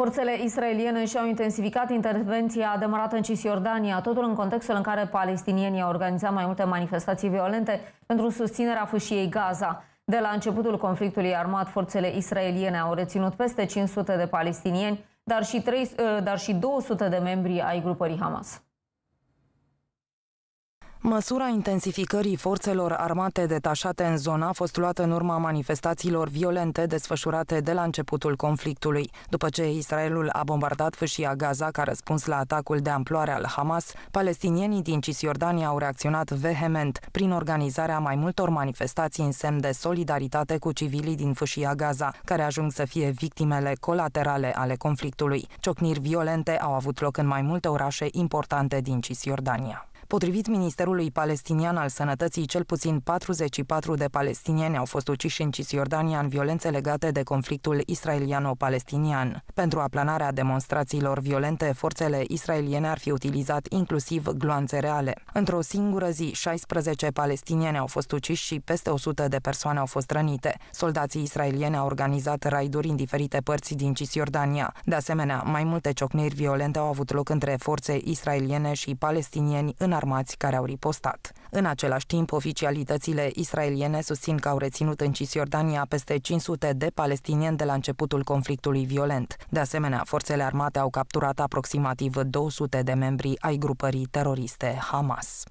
Forțele israeliene și-au intensificat intervenția demarată în Cisjordania, totul în contextul în care palestinienii au organizat mai multe manifestații violente pentru susținerea fâșiei Gaza. De la începutul conflictului armat, forțele israeliene au reținut peste 500 de palestinieni, dar și, 3, eh, dar și 200 de membri ai grupării Hamas. Măsura intensificării forțelor armate detașate în zona a fost luată în urma manifestațiilor violente desfășurate de la începutul conflictului, după ce Israelul a bombardat fâșia Gaza ca răspuns la atacul de amploare al Hamas, palestinienii din Cisjordania au reacționat vehement prin organizarea mai multor manifestații în semn de solidaritate cu civilii din fâșia Gaza, care ajung să fie victimele colaterale ale conflictului. Ciocniri violente au avut loc în mai multe orașe importante din Cisjordania. Potrivit Ministerului Palestinian al Sănătății, cel puțin 44 de palestinieni au fost uciși în Cisjordania în violențe legate de conflictul israeliano-palestinian. Pentru aplanarea demonstrațiilor violente, forțele israeliene ar fi utilizat inclusiv gloanțe reale. Într-o singură zi, 16 palestinieni au fost uciși și peste 100 de persoane au fost rănite. Soldații israelieni au organizat raiduri în diferite părți din Cisjordania. De asemenea, mai multe ciocniri violente au avut loc între forțe israeliene și palestinieni în înarmați care au ripostat. În același timp, oficialitățile israeliene susțin că au reținut în Cisjordania peste 500 de palestinieni de la începutul conflictului violent. De asemenea, forțele armate au capturat aproximativ 200 de membri ai grupării teroriste Hamas.